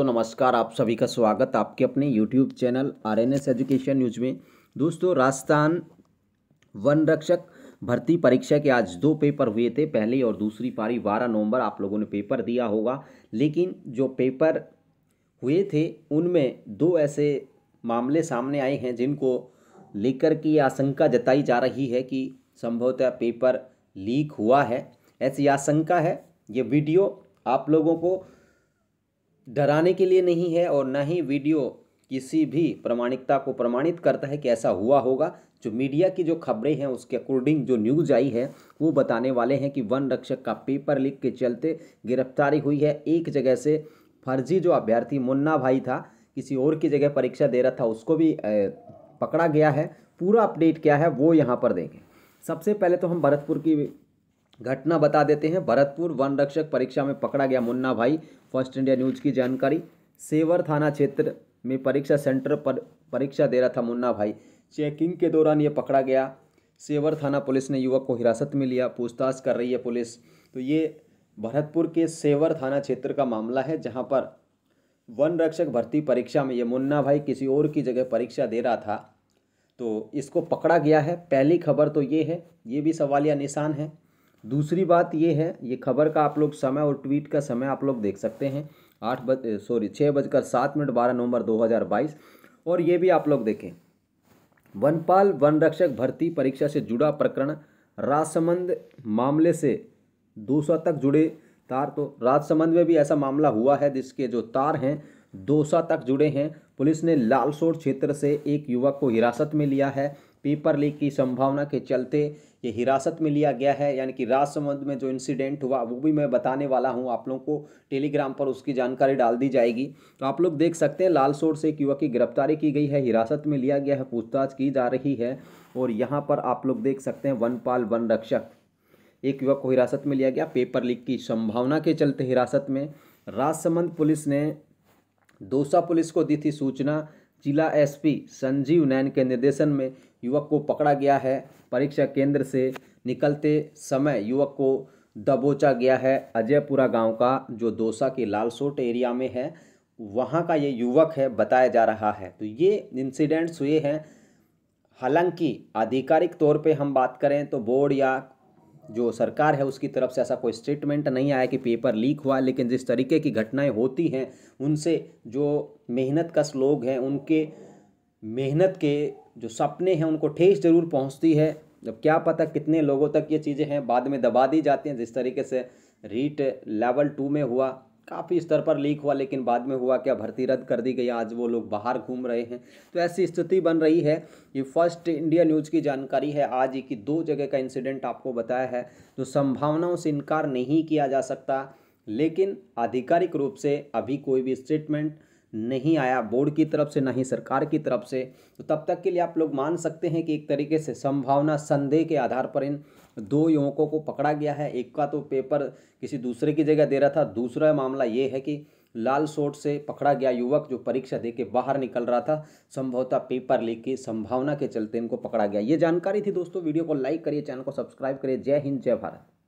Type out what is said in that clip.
तो नमस्कार आप सभी का स्वागत आपके अपने YouTube channel S education news में दोस्तों राजस्थान वन रक्षक भर्ती परीक्षा के आज दो पेपर हुए थे पहली और दूसरी पारी बारह नवंबर आप लोगों ने पेपर दिया होगा लेकिन जो पेपर हुए थे उनमें दो ऐसे मामले सामने आए हैं जिनको लेकर की आशंका जताई जा रही है कि संभवतः पेपर लीक हुआ है ऐसी आशंका है ये वीडियो आप लोगों को डराने के लिए नहीं है और ना ही वीडियो किसी भी प्रमाणिकता को प्रमाणित करता है कि ऐसा हुआ होगा जो मीडिया की जो खबरें हैं उसके अकॉर्डिंग जो न्यूज़ आई है वो बताने वाले हैं कि वन रक्षक का पेपर लीक के चलते गिरफ्तारी हुई है एक जगह से फर्जी जो अभ्यर्थी मुन्ना भाई था किसी और की जगह परीक्षा दे रहा था उसको भी पकड़ा गया है पूरा अपडेट क्या है वो यहाँ पर देखें सबसे पहले तो हम भरतपुर की घटना बता देते हैं भरतपुर वन रक्षक परीक्षा में पकड़ा गया मुन्ना भाई फर्स्ट इंडिया न्यूज की जानकारी सेवर थाना क्षेत्र में परीक्षा सेंटर पर परीक्षा दे रहा था मुन्ना भाई चेकिंग के दौरान ये पकड़ा गया सेवर थाना पुलिस ने युवक को हिरासत में लिया पूछताछ कर रही है पुलिस तो ये भरतपुर के सेवर थाना क्षेत्र का मामला है जहाँ पर वन रक्षक भर्ती परीक्षा में ये मुन्ना भाई किसी और की जगह परीक्षा दे रहा था तो इसको पकड़ा गया है पहली खबर तो ये है ये भी सवालिया निशान है दूसरी बात ये है ये खबर का आप लोग समय और ट्वीट का समय आप लोग देख सकते हैं आठ बज सॉरी छः बजकर सात मिनट बारह नवंबर 2022 और ये भी आप लोग देखें वनपाल वन रक्षक भर्ती परीक्षा से जुड़ा प्रकरण राजसमंद मामले से दो तक जुड़े तार तो राजसमंद में भी ऐसा मामला हुआ है जिसके जो तार हैं 200 तक जुड़े हैं पुलिस ने लालसोट क्षेत्र से एक युवक को हिरासत में लिया है पेपर लीक की संभावना के चलते ये हिरासत में लिया गया है यानी कि राजसमंद में जो इंसिडेंट हुआ वो भी मैं बताने वाला हूँ आप लोगों को टेलीग्राम पर उसकी जानकारी डाल दी जाएगी तो आप लोग देख सकते हैं लालसोर से एक युवक की गिरफ्तारी की गई है हिरासत में लिया गया है पूछताछ की जा रही है और यहाँ पर आप लोग देख सकते हैं वनपाल वन रक्षक एक युवक को हिरासत में लिया गया पेपर लीक की संभावना के चलते हिरासत में राजसमंद पुलिस ने दोसा पुलिस को दी थी सूचना जिला एसपी संजीव नैन के निर्देशन में युवक को पकड़ा गया है परीक्षा केंद्र से निकलते समय युवक को दबोचा गया है अजयपुरा गांव का जो दोसा के लालसोट एरिया में है वहाँ का ये युवक है बताया जा रहा है तो ये इंसिडेंट्स हुए हैं हालांकि आधिकारिक तौर पे हम बात करें तो बोर्ड या जो सरकार है उसकी तरफ से ऐसा कोई स्टेटमेंट नहीं आया कि पेपर लीक हुआ लेकिन जिस तरीके की घटनाएं होती हैं उनसे जो मेहनत कश लोग हैं उनके मेहनत के जो सपने हैं उनको ठेस जरूर पहुंचती है जब क्या पता कितने लोगों तक ये चीज़ें हैं बाद में दबा दी जाती हैं जिस तरीके से रीट लेवल टू में हुआ काफ़ी स्तर पर लीक हुआ लेकिन बाद में हुआ क्या भर्ती रद्द कर दी गई आज वो लोग बाहर घूम रहे हैं तो ऐसी स्थिति बन रही है ये फर्स्ट इंडिया न्यूज़ की जानकारी है आज ही की दो जगह का इंसिडेंट आपको बताया है जो संभावनाओं से इनकार नहीं किया जा सकता लेकिन आधिकारिक रूप से अभी कोई भी स्टेटमेंट नहीं आया बोर्ड की तरफ से ना ही सरकार की तरफ से तो तब तक के लिए आप लोग मान सकते हैं कि एक तरीके से संभावना संदेह के आधार पर इन दो युवकों को पकड़ा गया है एक का तो पेपर किसी दूसरे की जगह दे रहा था दूसरा मामला ये है कि लाल शोट से पकड़ा गया युवक जो परीक्षा दे के बाहर निकल रहा था संभवतः पेपर लीक की संभावना के चलते इनको पकड़ा गया ये जानकारी थी दोस्तों वीडियो को लाइक करिए चैनल को सब्सक्राइब करिए जय हिंद जय भारत